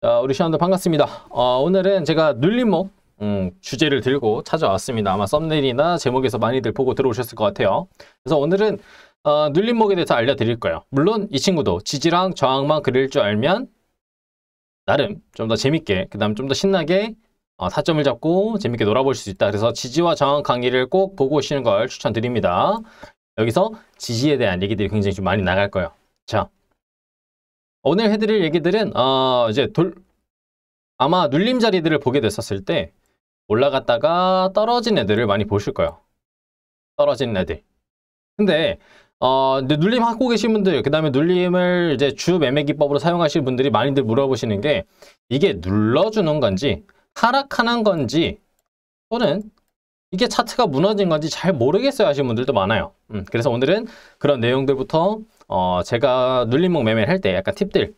자, 우리 시원들 반갑습니다. 어, 오늘은 제가 눌림목 음, 주제를 들고 찾아왔습니다. 아마 썸네일이나 제목에서 많이들 보고 들어오셨을 것 같아요. 그래서 오늘은 어, 눌림목에 대해서 알려드릴 거예요. 물론 이 친구도 지지랑 저항만 그릴 줄 알면 나름 좀 더 재밌게 그 다음 좀 더 신나게 어, 타점을 잡고 재밌게 놀아볼 수 있다. 그래서 지지와 저항 강의를 꼭 보고 오시는 걸 추천드립니다. 여기서 지지에 대한 얘기들이 굉장히 좀 많이 나갈 거예요. 자, 오늘 해드릴 얘기들은 어, 이제 돌, 아마 눌림 자리들을 보게 됐었을 때 올라갔다가 떨어진 애들을 많이 보실 거예요. 떨어진 애들. 근데 어, 눌림 하고 계신 분들, 그 다음에 눌림을 이제 주 매매 기법으로 사용하시는 분들이 많이들 물어보시는 게 이게 눌러주는 건지 하락하는 건지 또는 이게 차트가 무너진 건지 잘 모르겠어요 하시는 분들도 많아요. 음, 그래서 오늘은 그런 내용들부터 어, 제가 눌림목 매매를 할 때 약간 팁들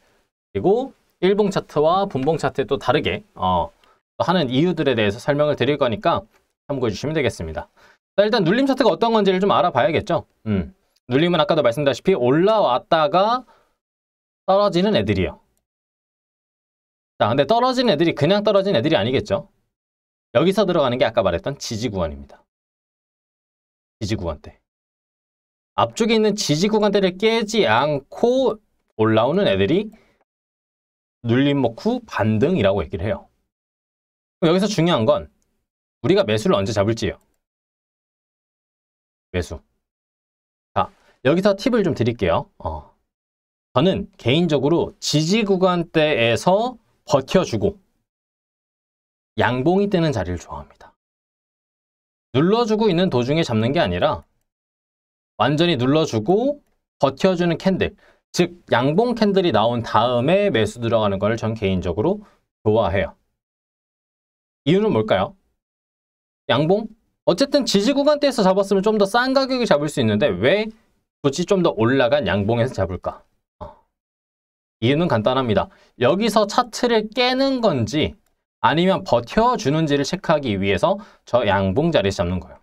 그리고 일봉 차트와 분봉 차트또 다르게 어, 하는 이유들에 대해서 설명을 드릴 거니까 참고해 주시면 되겠습니다. 자, 일단 눌림 차트가 어떤 건지를 좀 알아봐야겠죠. 음, 눌림은 아까도 말씀드렸다시피 올라왔다가 떨어지는 애들이요. 자, 근데 떨어진 애들이 그냥 떨어진 애들이 아니겠죠. 여기서 들어가는 게 아까 말했던 지지구간입니다. 지지구간대. 앞쪽에 있는 지지구간대를 깨지 않고 올라오는 애들이 눌림목 후 반등이라고 얘기를 해요. 여기서 중요한 건 우리가 매수를 언제 잡을지요. 매수. 자, 여기서 팁을 좀 드릴게요. 어. 저는 개인적으로 지지구간대에서 버텨주고 양봉이 뜨는 자리를 좋아합니다. 눌러주고 있는 도중에 잡는 게 아니라 완전히 눌러주고 버텨주는 캔들 즉 양봉 캔들이 나온 다음에 매수 들어가는 걸 전 개인적으로 좋아해요. 이유는 뭘까요? 양봉? 어쨌든 지지 구간대에서 잡았으면 좀 더 싼 가격에 잡을 수 있는데 왜 굳이 좀 더 올라간 양봉에서 잡을까? 어. 이유는 간단합니다. 여기서 차트를 깨는 건지 아니면 버텨주는지를 체크하기 위해서 저 양봉 자리 잡는 거예요.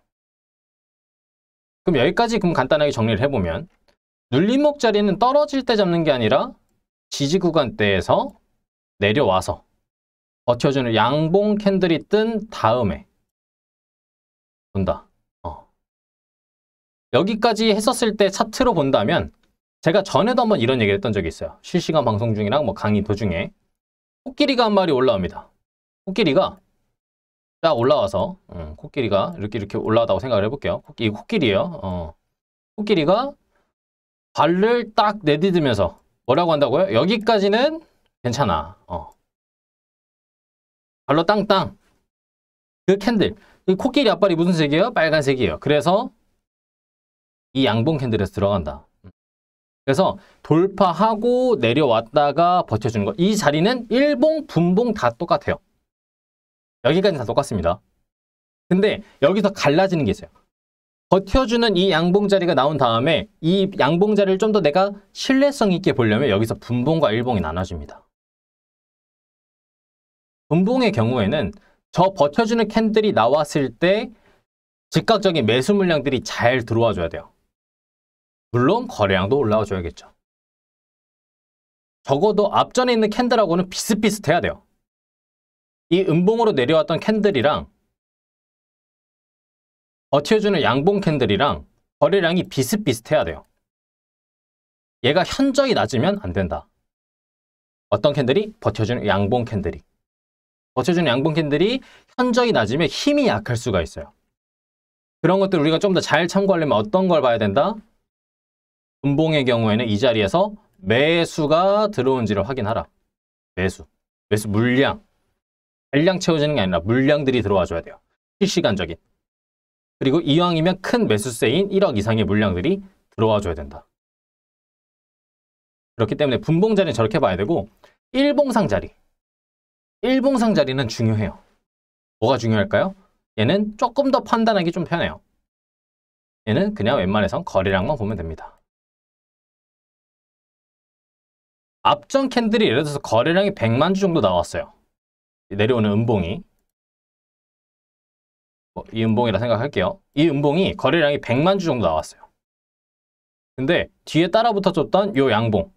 그럼 여기까지 그럼 간단하게 정리를 해보면 눌림목 자리는 떨어질 때 잡는 게 아니라 지지 구간대에서 내려와서 버텨주는 양봉 캔들이 뜬 다음에 본다. 어. 여기까지 했었을 때 차트로 본다면 제가 전에도 한번 이런 얘기를 했던 적이 있어요. 실시간 방송 중이랑 뭐 강의 도중에 코끼리가 한 마리 올라옵니다. 코끼리가 딱 올라와서 음, 코끼리가 이렇게 이렇게 올라왔다고 생각을 해볼게요. 코끼, 이 코끼리예요. 어. 코끼리가 발을 딱 내딛으면서 뭐라고 한다고요? 여기까지는 괜찮아. 어. 발로 땅땅. 그 캔들. 이 코끼리 앞발이 무슨 색이에요? 빨간색이에요. 그래서 이 양봉 캔들에서 들어간다. 음. 그래서 돌파하고 내려왔다가 버텨주는 거. 이 자리는 일봉, 분봉 다 똑같아요. 여기까지는 다 똑같습니다. 근데 여기서 갈라지는 게 있어요. 버텨주는 이 양봉자리가 나온 다음에 이 양봉자리를 좀 더 내가 신뢰성 있게 보려면 여기서 분봉과 일봉이 나눠집니다. 분봉의 경우에는 저 버텨주는 캔들이 나왔을 때 즉각적인 매수 물량들이 잘 들어와 줘야 돼요. 물론 거래량도 올라와 줘야겠죠. 적어도 앞전에 있는 캔들하고는 비슷비슷해야 돼요. 이 음봉으로 내려왔던 캔들이랑 버텨주는 양봉 캔들이랑 거래량이 비슷비슷해야 돼요. 얘가 현저히 낮으면 안 된다. 어떤 캔들이? 버텨주는 양봉 캔들이. 버텨주는 양봉 캔들이 현저히 낮으면 힘이 약할 수가 있어요. 그런 것들 우리가 좀 더 잘 참고하려면 어떤 걸 봐야 된다? 음봉의 경우에는 이 자리에서 매수가 들어온지를 확인하라. 매수. 매수 물량. 발량 채워지는게 아니라 물량들이 들어와줘야 돼요. 실시간적인. 그리고 이왕이면 큰 매수세인 1억 이상의 물량들이 들어와줘야 된다. 그렇기 때문에 분봉 자리는 저렇게 봐야 되고 일봉상 자리. 일봉상 자리는 중요해요. 뭐가 중요할까요? 얘는 조금 더 판단하기 좀 편해요. 얘는 그냥 웬만해선 거래량만 보면 됩니다. 앞전 캔들이 예를 들어서 거래량이 100만 주 정도 나왔어요. 내려오는 음봉이 어, 이 음봉이라 생각할게요. 이 음봉이 거래량이 100만 주 정도 나왔어요. 근데 뒤에 따라 붙어줬던 요 양봉,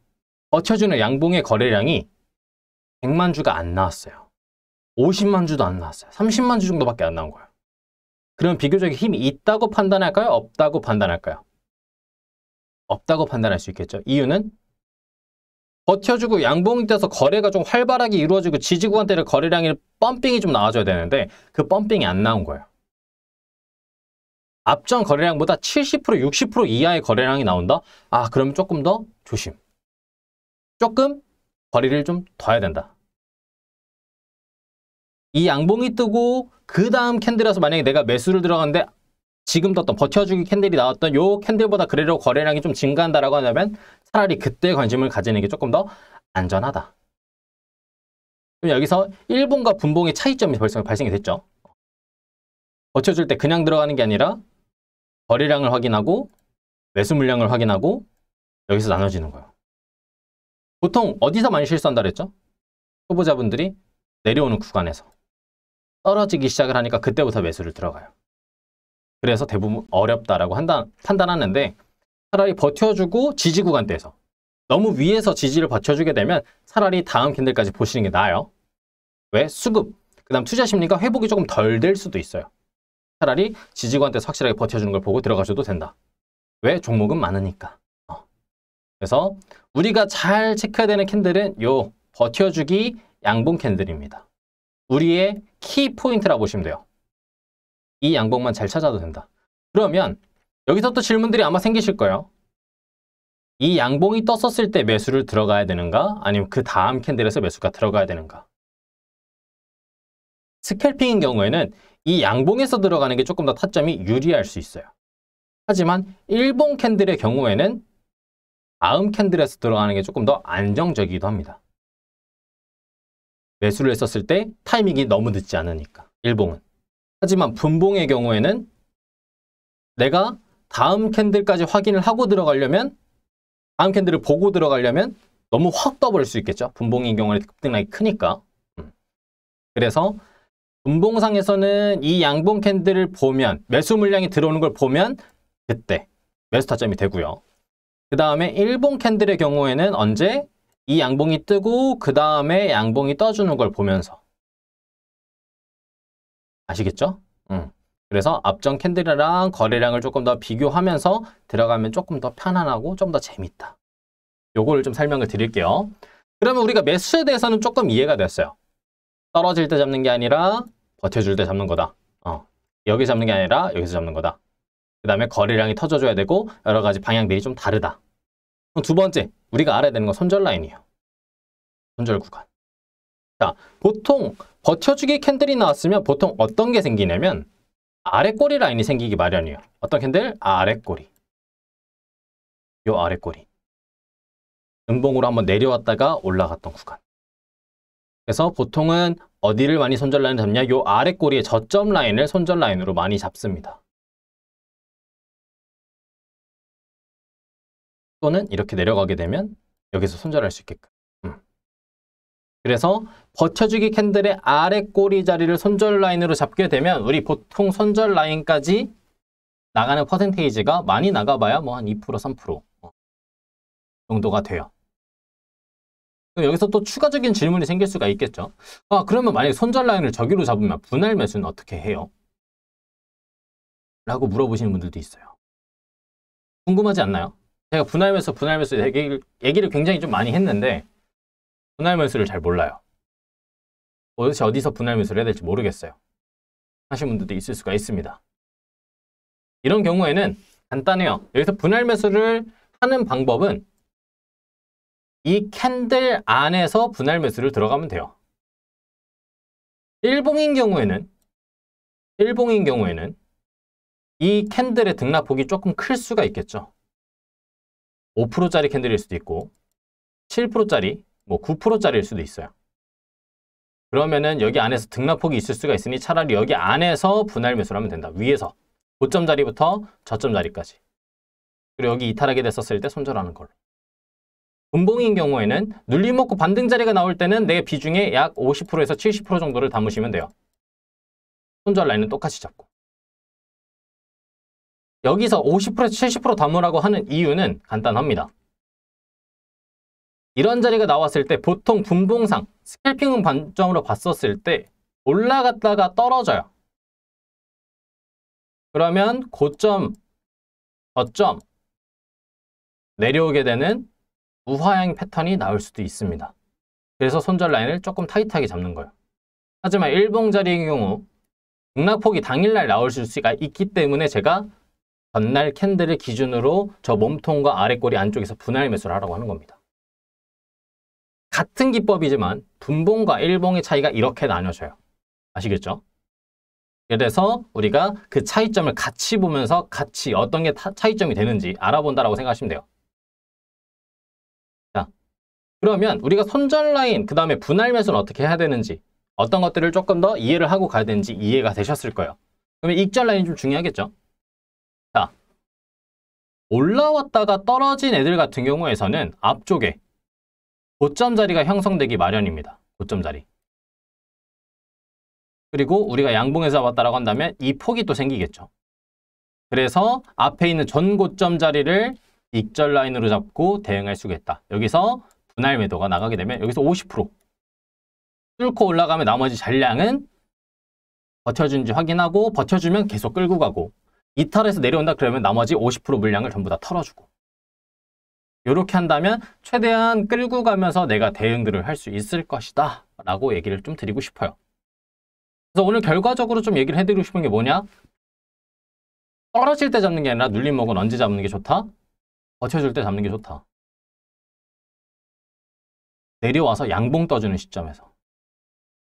버텨주는 양봉의 거래량이 100만 주가 안 나왔어요. 50만 주도 안 나왔어요. 30만 주 정도밖에 안 나온 거예요. 그럼 비교적 힘이 있다고 판단할까요? 없다고 판단할까요? 없다고 판단할 수 있겠죠. 이유는 버텨주고 양봉이 돼서 거래가 좀 활발하게 이루어지고 지지구간대를 거래량이 펌핑이 좀 나와줘야 되는데 그 펌핑이 안 나온 거예요. 앞전 거래량보다 70% 60% 이하의 거래량이 나온다? 아 그러면 조금 더 조심. 조금 거리를 좀 둬야 된다. 이 양봉이 뜨고 그 다음 캔들에서 만약에 내가 매수를 들어갔는데 지금 떴던 버텨주기 캔들이 나왔던 요 캔들보다 그래로 거래량이 좀 증가한다라고 한다면 차라리 그때 관심을 가지는 게 조금 더 안전하다. 그럼 여기서 1본과 분봉의 차이점이 벌써 발생이 됐죠. 버텨줄 때 그냥 들어가는 게 아니라 거래량을 확인하고 매수 물량을 확인하고 여기서 나눠지는 거예요. 보통 어디서 많이 실수한다 그랬죠? 초보자분들이 내려오는 구간에서 떨어지기 시작을 하니까 그때부터 매수를 들어가요. 그래서 대부분 어렵다라고 한다, 판단하는데 차라리 버텨주고 지지 구간 대에서 너무 위에서 지지를 버텨주게 되면 차라리 다음 캔들까지 보시는 게 나아요. 왜? 수급. 그 다음 투자 심리가 회복이 조금 덜 될 수도 있어요. 차라리 지지구한 때서 확실하게 버텨주는 걸 보고 들어가셔도 된다. 왜? 종목은 많으니까. 어. 그래서 우리가 잘 체크해야 되는 캔들은 요 버텨주기 양봉 캔들입니다. 우리의 키 포인트라고 보시면 돼요. 이 양봉만 잘 찾아도 된다. 그러면 여기서 또 질문들이 아마 생기실 거예요. 이 양봉이 떴었을 때 매수를 들어가야 되는가? 아니면 그 다음 캔들에서 매수가 들어가야 되는가? 스캘핑인 경우에는 이 양봉에서 들어가는 게 조금 더 타점이 유리할 수 있어요. 하지만 일봉 캔들의 경우에는 다음 캔들에서 들어가는 게 조금 더 안정적이기도 합니다. 매수를 했었을 때 타이밍이 너무 늦지 않으니까 일봉은. 하지만 분봉의 경우에는 내가 다음 캔들까지 확인을 하고 들어가려면 다음 캔들을 보고 들어가려면 너무 확 떠버릴 수 있겠죠. 분봉인 경우는 급등량이 크니까. 음. 그래서 분봉상에서는 이 양봉 캔들을 보면 매수 물량이 들어오는 걸 보면 그때 매수 타점이 되고요. 그 다음에 일봉 캔들의 경우에는 언제 이 양봉이 뜨고 그 다음에 양봉이 떠주는 걸 보면서 아시겠죠? 음. 그래서 앞전 캔들이랑 거래량을 조금 더 비교하면서 들어가면 조금 더 편안하고 좀 더 재밌다. 요거를 좀 설명을 드릴게요. 그러면 우리가 매수에 대해서는 조금 이해가 됐어요. 떨어질 때 잡는 게 아니라 버텨줄 때 잡는 거다. 어. 여기 잡는 게 아니라 여기서 잡는 거다. 그 다음에 거래량이 터져줘야 되고 여러 가지 방향들이 좀 다르다. 두 번째, 우리가 알아야 되는 건 손절 라인이에요. 손절 구간. 자, 보통 버텨주기 캔들이 나왔으면 보통 어떤 게 생기냐면 아래 꼬리 라인이 생기기 마련이에요. 어떤 캔들? 아래 꼬리. 요 아래 꼬리. 은봉으로 한번 내려왔다가 올라갔던 구간. 그래서 보통은 어디를 많이 손절 라인을 잡냐? 요 아래 꼬리의 저점 라인을 손절 라인으로 많이 잡습니다. 또는 이렇게 내려가게 되면 여기서 손절할 수 있게끔. 그래서 버텨주기 캔들의 아래 꼬리 자리를 손절 라인으로 잡게 되면 우리 보통 손절 라인까지 나가는 퍼센테이지가 많이 나가봐야 뭐 한 2% 3% 정도가 돼요. 여기서 또 추가적인 질문이 생길 수가 있겠죠. 아 그러면 만약에 손절 라인을 저기로 잡으면 분할 매수는 어떻게 해요? 라고 물어보시는 분들도 있어요. 궁금하지 않나요? 제가 분할 매수, 분할 매수 얘기를 굉장히 좀 많이 했는데 분할 매수를 잘 몰라요. 도대체 어디서 분할 매수를 해야 될지 모르겠어요. 하신 분들도 있을 수가 있습니다. 이런 경우에는 간단해요. 여기서 분할 매수를 하는 방법은 이 캔들 안에서 분할 매수를 들어가면 돼요. 일봉인 경우에는 일봉인 경우에는 이 캔들의 등락폭이 조금 클 수가 있겠죠. 5%짜리 캔들일 수도 있고 7%짜리 뭐 9%짜리일 수도 있어요. 그러면은 여기 안에서 등락폭이 있을 수가 있으니 차라리 여기 안에서 분할 매수를 하면 된다. 위에서 고점 자리부터 저점 자리까지. 그리고 여기 이탈하게 됐었을 때 손절하는 걸로. 분봉인 경우에는 눌림 먹고 반등 자리가 나올 때는 내 비중의 약 50%에서 70% 정도를 담으시면 돼요. 손절 라인은 똑같이 잡고. 여기서 50%에서 70% 담으라고 하는 이유는 간단합니다. 이런 자리가 나왔을 때 보통 분봉상 스캘핑관점으로 봤었을 때 올라갔다가 떨어져요. 그러면 고점, 저점 내려오게 되는 우하향 패턴이 나올 수도 있습니다. 그래서 손절 라인을 조금 타이트하게 잡는 거예요. 하지만 일봉자리의 경우 등락폭이 당일날 나올 수가 있기 때문에 제가 전날 캔들을 기준으로 저 몸통과 아래꼬리 안쪽에서 분할 매수를 하라고 하는 겁니다. 같은 기법이지만 분봉과 일봉의 차이가 이렇게 나뉘어져요. 아시겠죠? 그래서 우리가 그 차이점을 같이 보면서 같이 어떤 게 차이점이 되는지 알아본다라고 생각하시면 돼요. 자, 그러면 우리가 손절 라인, 그 다음에 분할 매수는 어떻게 해야 되는지 어떤 것들을 조금 더 이해를 하고 가야 되는지 이해가 되셨을 거예요. 그러면 익절 라인이 좀 중요하겠죠? 자, 올라왔다가 떨어진 애들 같은 경우에서는 앞쪽에 고점 자리가 형성되기 마련입니다. 고점 자리. 그리고 우리가 양봉에서 잡았다라고 한다면 이 폭이 또 생기겠죠. 그래서 앞에 있는 전고점 자리를 익절 라인으로 잡고 대응할 수가 있다. 여기서 분할 매도가 나가게 되면 여기서 50% 뚫고 올라가면 나머지 잔량은 버텨준지 확인하고 버텨주면 계속 끌고 가고 이탈해서 내려온다 그러면 나머지 50% 물량을 전부 다 털어주고 이렇게 한다면 최대한 끌고 가면서 내가 대응들을 할 수 있을 것이다 라고 얘기를 좀 드리고 싶어요. 그래서 오늘 결과적으로 좀 얘기를 해드리고 싶은 게 뭐냐? 떨어질 때 잡는 게 아니라 눌림목은 언제 잡는 게 좋다? 버텨줄 때 잡는 게 좋다. 내려와서 양봉 떠주는 시점에서.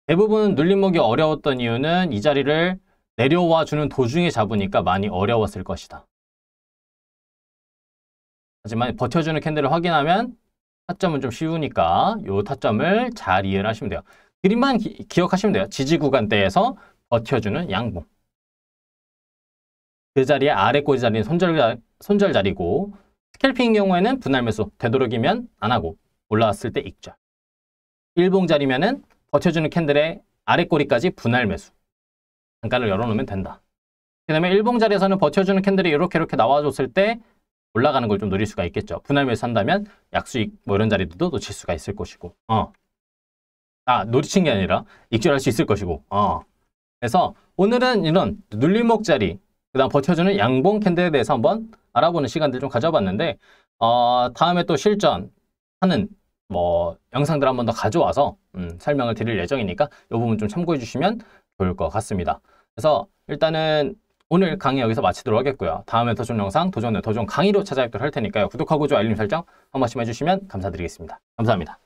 대부분 눌림목이 어려웠던 이유는 이 자리를 내려와 주는 도중에 잡으니까 많이 어려웠을 것이다. 하지만 버텨주는 캔들을 확인하면 타점은 좀 쉬우니까 요 타점을 잘 이해를 하시면 돼요. 그림만 기, 억하시면 돼요. 지지 구간대에서 버텨주는 양봉. 그 자리에 아래 꼬지 자리는 손절, 손절 자리고 스캘핑인 경우에는 분할 매수 되도록이면 안 하고 올라왔을 때 익절. 일봉 자리면은 버텨주는 캔들의 아래 꼬리까지 분할 매수. 단가를 열어놓으면 된다. 그 다음에 일봉 자리에서는 버텨주는 캔들이 이렇게 이렇게 나와줬을 때 올라가는 걸 좀 노릴 수가 있겠죠. 분할매수 산다면 약수익 뭐 이런 자리들도 놓칠 수가 있을 것이고 어. 아 놓친 게 아니라 익절할 수 있을 것이고 어. 그래서 오늘은 이런 눌림목 자리 그 다음 버텨주는 양봉 캔들에 대해서 한번 알아보는 시간들 좀 가져봤는데 어, 다음에 또 실전하는 뭐 영상들 한번 더 가져와서 음, 설명을 드릴 예정이니까 이 부분 좀 참고해 주시면 좋을 것 같습니다. 그래서 일단은 오늘 강의 여기서 마치도록 하겠고요. 다음에 더 좋은 영상, 도전은 더 좋은 강의로 찾아뵙도록 할 테니까요. 구독하고 좋아요, 알림 설정 한 번씩 해주시면 감사드리겠습니다. 감사합니다.